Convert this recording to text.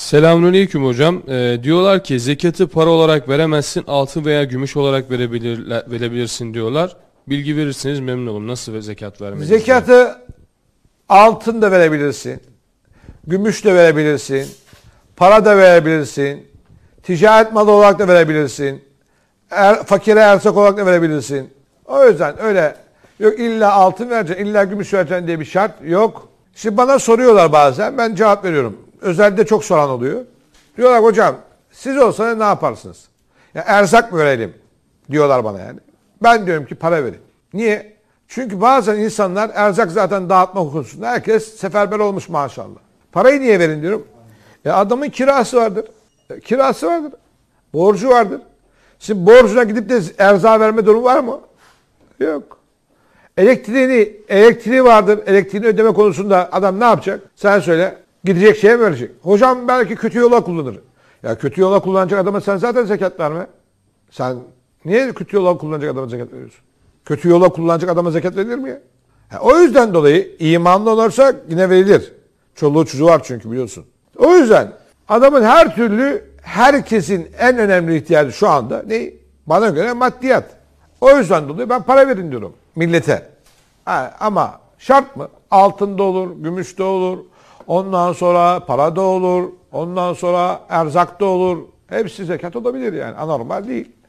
Selamünaleyküm hocam. Ee, diyorlar ki zekatı para olarak veremezsin, altın veya gümüş olarak verebilir, verebilirsin diyorlar. Bilgi verirseniz memnun olurum. Nasıl zekat vermeliyiz? Zekatı altın da verebilirsin, gümüş de verebilirsin, para da verebilirsin, ticaret malı olarak da verebilirsin, er, fakire erzak olarak da verebilirsin. O yüzden öyle yok illa altın vereceksin, illa gümüş vereceksin diye bir şart yok. Şimdi bana soruyorlar bazen, ben cevap veriyorum. Özelde çok soran oluyor. Diyorlar hocam siz olsanız ne yaparsınız? Ya erzak mı verelim diyorlar bana yani. Ben diyorum ki para verin. Niye? Çünkü bazen insanlar erzak zaten dağıtma hukusunda herkes seferber olmuş maşallah. Parayı niye verin diyorum. Ya e, adamın kirası vardır. E, kirası vardır. Borcu vardır. Şimdi borcuna gidip de erza verme durumu var mı? Yok. Elektriğini, elektriği vardır. Elektriğini ödeme konusunda adam ne yapacak? Sen söyle. Gidecek şeye verecek. Hocam belki kötü yola kullanır. Ya kötü yola kullanacak adama sen zaten zekat verme. Sen niye kötü yola kullanacak adama zekat veriyorsun? Kötü yola kullanacak adama zekat verilir mi ya? Ha, o yüzden dolayı imanlı olursa yine verilir. Çoluğu çocuğu var çünkü biliyorsun. O yüzden adamın her türlü herkesin en önemli ihtiyacı şu anda ne? Bana göre maddiyat. O yüzden dolayı ben para verin diyorum millete. Ha, ama şart mı? Altın da olur, gümüş de olur, Ondan sonra para da olur. Ondan sonra erzak da olur. Hepsi zekat olabilir yani. Anormal değil.